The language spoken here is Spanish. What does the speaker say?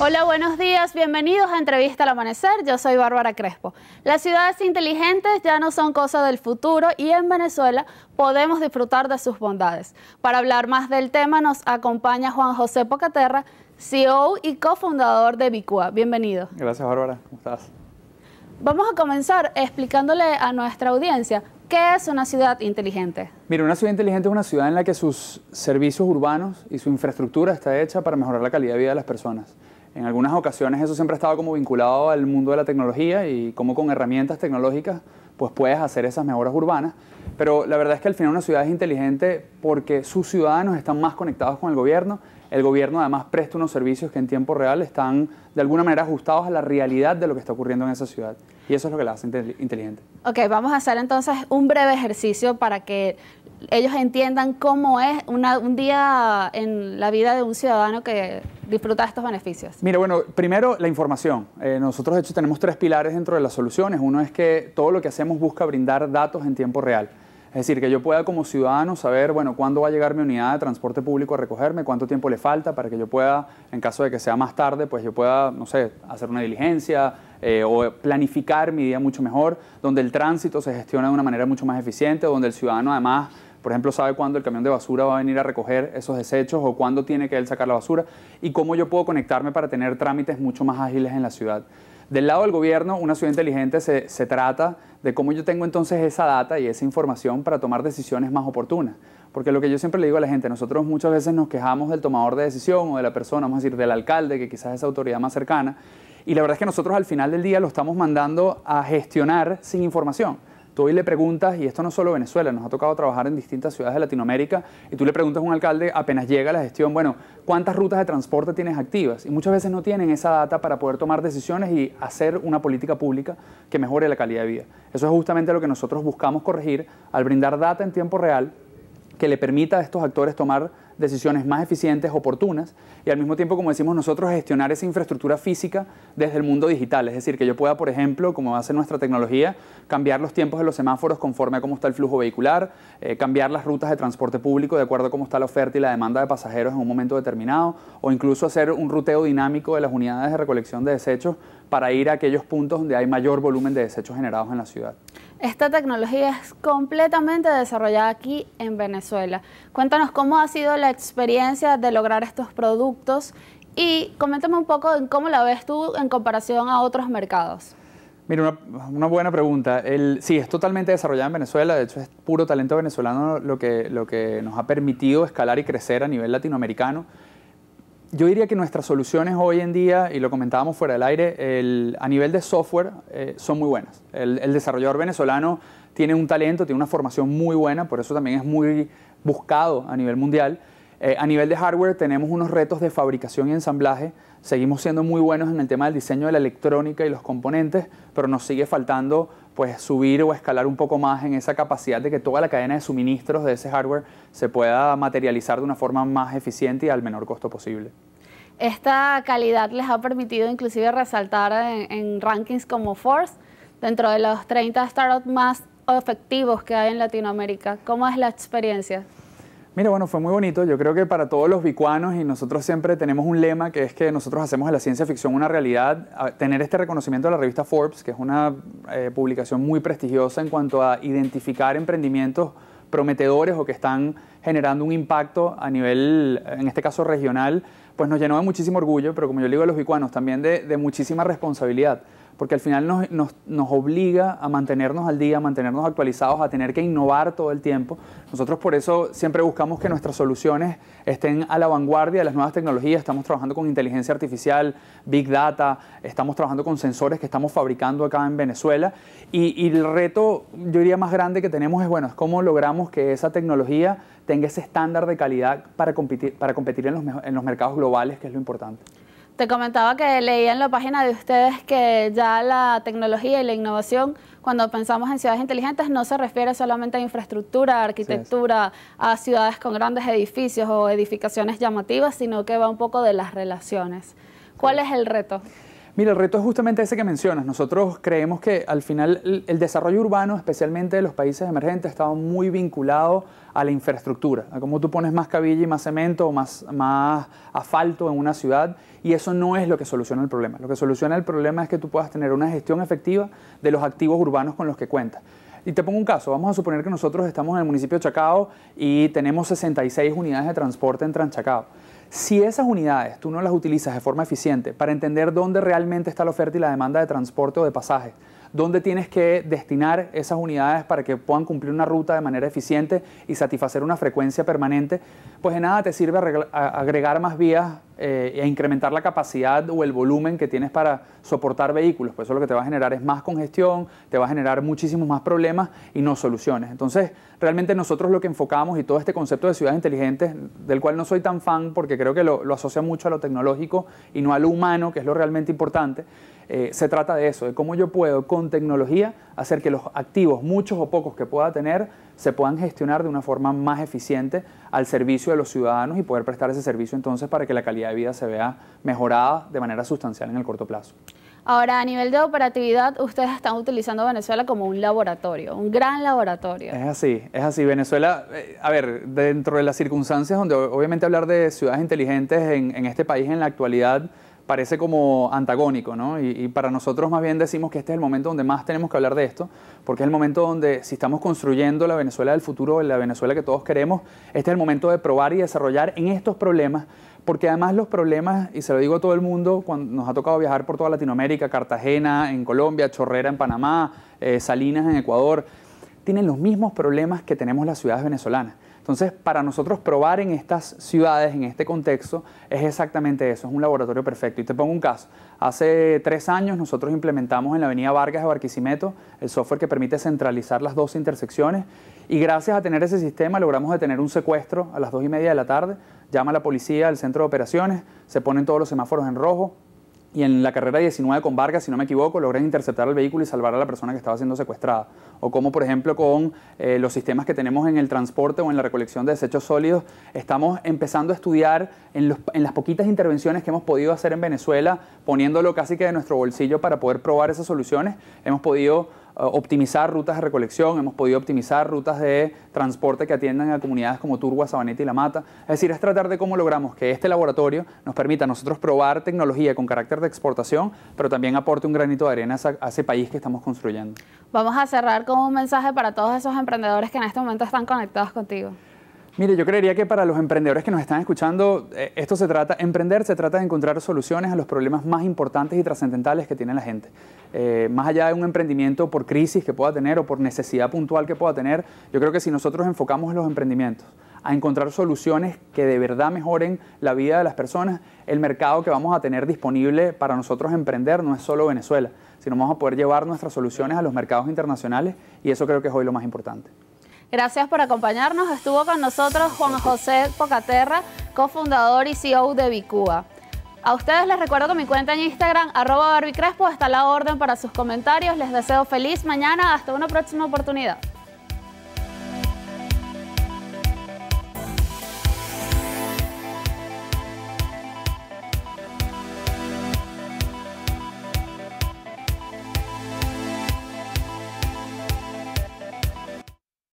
Hola, buenos días. Bienvenidos a Entrevista al Amanecer. Yo soy Bárbara Crespo. Las ciudades inteligentes ya no son cosa del futuro y en Venezuela podemos disfrutar de sus bondades. Para hablar más del tema nos acompaña Juan José Pocaterra, CEO y cofundador de Bicua. Bienvenido. Gracias, Bárbara. ¿Cómo estás? Vamos a comenzar explicándole a nuestra audiencia ¿Qué es una ciudad inteligente? Mira, una ciudad inteligente es una ciudad en la que sus servicios urbanos y su infraestructura está hecha para mejorar la calidad de vida de las personas. En algunas ocasiones eso siempre ha estado como vinculado al mundo de la tecnología y cómo con herramientas tecnológicas pues puedes hacer esas mejoras urbanas. Pero la verdad es que al final una ciudad es inteligente porque sus ciudadanos están más conectados con el gobierno. El gobierno además presta unos servicios que en tiempo real están de alguna manera ajustados a la realidad de lo que está ocurriendo en esa ciudad. Y eso es lo que la hace inteligente. Ok, vamos a hacer entonces un breve ejercicio para que ellos entiendan cómo es un día en la vida de un ciudadano que disfrutar estos beneficios? Mira, bueno, primero la información. Eh, nosotros de hecho tenemos tres pilares dentro de las soluciones. Uno es que todo lo que hacemos busca brindar datos en tiempo real. Es decir, que yo pueda como ciudadano saber, bueno, cuándo va a llegar mi unidad de transporte público a recogerme, cuánto tiempo le falta para que yo pueda, en caso de que sea más tarde, pues yo pueda, no sé, hacer una diligencia eh, o planificar mi día mucho mejor, donde el tránsito se gestiona de una manera mucho más eficiente, donde el ciudadano además por ejemplo, sabe cuándo el camión de basura va a venir a recoger esos desechos o cuándo tiene que él sacar la basura y cómo yo puedo conectarme para tener trámites mucho más ágiles en la ciudad. Del lado del gobierno, una ciudad inteligente se, trata de cómo yo tengo entonces esa data y esa información para tomar decisiones más oportunas. Porque lo que yo siempre le digo a la gente, nosotros muchas veces nos quejamos del tomador de decisión o de la persona, vamos a decir, del alcalde, que quizás es la autoridad más cercana, y la verdad es que nosotros al final del día lo estamos mandando a gestionar sin información tú hoy le preguntas, y esto no solo Venezuela, nos ha tocado trabajar en distintas ciudades de Latinoamérica, y tú le preguntas a un alcalde, apenas llega la gestión, bueno, ¿cuántas rutas de transporte tienes activas? Y muchas veces no tienen esa data para poder tomar decisiones y hacer una política pública que mejore la calidad de vida. Eso es justamente lo que nosotros buscamos corregir al brindar data en tiempo real que le permita a estos actores tomar decisiones más eficientes, oportunas, y al mismo tiempo, como decimos nosotros, gestionar esa infraestructura física desde el mundo digital. Es decir, que yo pueda, por ejemplo, como hace nuestra tecnología, cambiar los tiempos de los semáforos conforme a cómo está el flujo vehicular, eh, cambiar las rutas de transporte público de acuerdo a cómo está la oferta y la demanda de pasajeros en un momento determinado, o incluso hacer un ruteo dinámico de las unidades de recolección de desechos para ir a aquellos puntos donde hay mayor volumen de desechos generados en la ciudad. Esta tecnología es completamente desarrollada aquí en Venezuela. Cuéntanos cómo ha sido la experiencia de lograr estos productos y coméntame un poco en cómo la ves tú en comparación a otros mercados. Mira, una, buena pregunta. sí, es totalmente desarrollada en Venezuela, de hecho es puro talento venezolano lo que, lo que nos ha permitido escalar y crecer a nivel latinoamericano yo diría que nuestras soluciones hoy en día, y lo comentábamos fuera del aire, a nivel de software eh, son muy buenas. el, desarrollador venezolano tiene un talento, tiene una formación muy buena, por eso también es muy buscado a nivel mundial. Eh, a nivel de hardware tenemos unos retos de fabricación y ensamblaje. Seguimos siendo muy buenos en el tema del diseño de la electrónica y los componentes, pero nos sigue faltando pues subir o escalar un poco más en esa capacidad de que toda la cadena de suministros de ese hardware se pueda materializar de una forma más eficiente y al menor costo posible. Esta calidad les ha permitido inclusive resaltar en, rankings como Force dentro de los 30 startups más efectivos que hay en Latinoamérica. ¿Cómo es la experiencia? Mira, bueno, fue muy bonito. Yo creo que para todos los vicuanos y nosotros siempre tenemos un lema que es que nosotros hacemos de la ciencia ficción una realidad. tener este reconocimiento de la revista Forbes, que es una eh, publicación muy prestigiosa en cuanto a identificar emprendimientos prometedores o que están generando un impacto a nivel, en este caso regional, pues nos llenó de muchísimo orgullo, pero como yo le digo a los vicuanos, también de muchísima responsabilidad porque al final nos, obliga a mantenernos al día, a mantenernos actualizados, a tener que innovar todo el tiempo. Nosotros por eso siempre buscamos que nuestras soluciones estén a la vanguardia de las nuevas tecnologías. Estamos trabajando con inteligencia artificial, big data, estamos trabajando con sensores que estamos fabricando acá en Venezuela. Y, el reto, yo diría, más grande que tenemos es, bueno, es cómo logramos que esa tecnología tenga ese estándar de calidad para competir, en los mercados globales, que es lo importante. Te comentaba que leía en la página de ustedes que ya la tecnología y la innovación, cuando pensamos en ciudades inteligentes, no se refiere solamente a infraestructura, arquitectura, a ciudades con grandes edificios o edificaciones llamativas, sino que va un poco de las relaciones. ¿Cuál es el reto? Mira, el reto es justamente ese que mencionas. Nosotros creemos que al final el desarrollo urbano, especialmente de los países emergentes, ha muy vinculado a la infraestructura, a cómo tú pones más cabilla y más cemento o más, asfalto en una ciudad. Y eso no es lo que soluciona el problema. Lo que soluciona el problema es que tú puedas tener una gestión efectiva de los activos urbanos con los que cuentas. Y te pongo un caso, vamos a suponer que nosotros estamos en el municipio de Chacao y tenemos 66 unidades de transporte en Transchacao. Si esas unidades tú no las utilizas de forma eficiente para entender dónde realmente está la oferta y la demanda de transporte o de pasaje, dónde tienes que destinar esas unidades para que puedan cumplir una ruta de manera eficiente y satisfacer una frecuencia permanente, pues de nada te sirve agregar más vías a eh, e incrementar la capacidad o el volumen que tienes para soportar vehículos. Pues eso lo que te va a generar es más congestión, te va a generar muchísimos más problemas y no soluciones. Entonces, realmente nosotros lo que enfocamos y todo este concepto de ciudades inteligentes, del cual no soy tan fan porque creo que lo, asocia mucho a lo tecnológico y no a lo humano, que es lo realmente importante, eh, se trata de eso, de cómo yo puedo con tecnología hacer que los activos, muchos o pocos que pueda tener, se puedan gestionar de una forma más eficiente al servicio de los ciudadanos y poder prestar ese servicio entonces para que la calidad de vida se vea mejorada de manera sustancial en el corto plazo. Ahora, a nivel de operatividad, ustedes están utilizando Venezuela como un laboratorio, un gran laboratorio. Es así, es así. Venezuela, eh, a ver, dentro de las circunstancias donde obviamente hablar de ciudades inteligentes en este país en la actualidad parece como antagónico, ¿no? Y, para nosotros más bien decimos que este es el momento donde más tenemos que hablar de esto, porque es el momento donde si estamos construyendo la Venezuela del futuro, la Venezuela que todos queremos, este es el momento de probar y desarrollar en estos problemas, porque además los problemas, y se lo digo a todo el mundo, cuando nos ha tocado viajar por toda Latinoamérica, Cartagena en Colombia, Chorrera en Panamá, eh, Salinas en Ecuador, tienen los mismos problemas que tenemos las ciudades venezolanas. Entonces, para nosotros probar en estas ciudades, en este contexto, es exactamente eso, es un laboratorio perfecto. Y te pongo un caso. Hace tres años nosotros implementamos en la avenida Vargas de Barquisimeto el software que permite centralizar las dos intersecciones y gracias a tener ese sistema logramos detener un secuestro a las dos y media de la tarde, llama a la policía al centro de operaciones, se ponen todos los semáforos en rojo, y en la carrera 19 con Vargas, si no me equivoco, logran interceptar el vehículo y salvar a la persona que estaba siendo secuestrada. O como por ejemplo con eh, los sistemas que tenemos en el transporte o en la recolección de desechos sólidos, estamos empezando a estudiar en, en las poquitas intervenciones que hemos podido hacer en Venezuela, poniéndolo casi que de nuestro bolsillo para poder probar esas soluciones, hemos podido eh, optimizar rutas de recolección, hemos podido optimizar rutas de transporte que atiendan a comunidades como Turgua, Sabaneta y La Mata. Es decir, es tratar de cómo logramos que este laboratorio nos permita a nosotros probar tecnología con carácter de exportación, pero también aporte un granito de arena a ese país que estamos construyendo. Vamos a cerrar con un mensaje para todos esos emprendedores que en este momento están conectados contigo. Mire, yo creería que para los emprendedores que nos están escuchando, eh, esto se trata, emprender se trata de encontrar soluciones a los problemas más importantes y trascendentales que tiene la gente. Eh, más allá de un emprendimiento por crisis que pueda tener o por necesidad puntual que pueda tener, yo creo que si nosotros enfocamos en los emprendimientos a encontrar soluciones que de verdad mejoren la vida de las personas, el mercado que vamos a tener disponible para nosotros emprender no es solo Venezuela, sino vamos a poder llevar nuestras soluciones a los mercados internacionales y eso creo que es hoy lo más importante. Gracias por acompañarnos. Estuvo con nosotros Juan José Pocaterra, cofundador y CEO de Bicuba. A ustedes les recuerdo que mi cuenta en Instagram, arroba Barbie Crespo, está la orden para sus comentarios. Les deseo feliz mañana. Hasta una próxima oportunidad.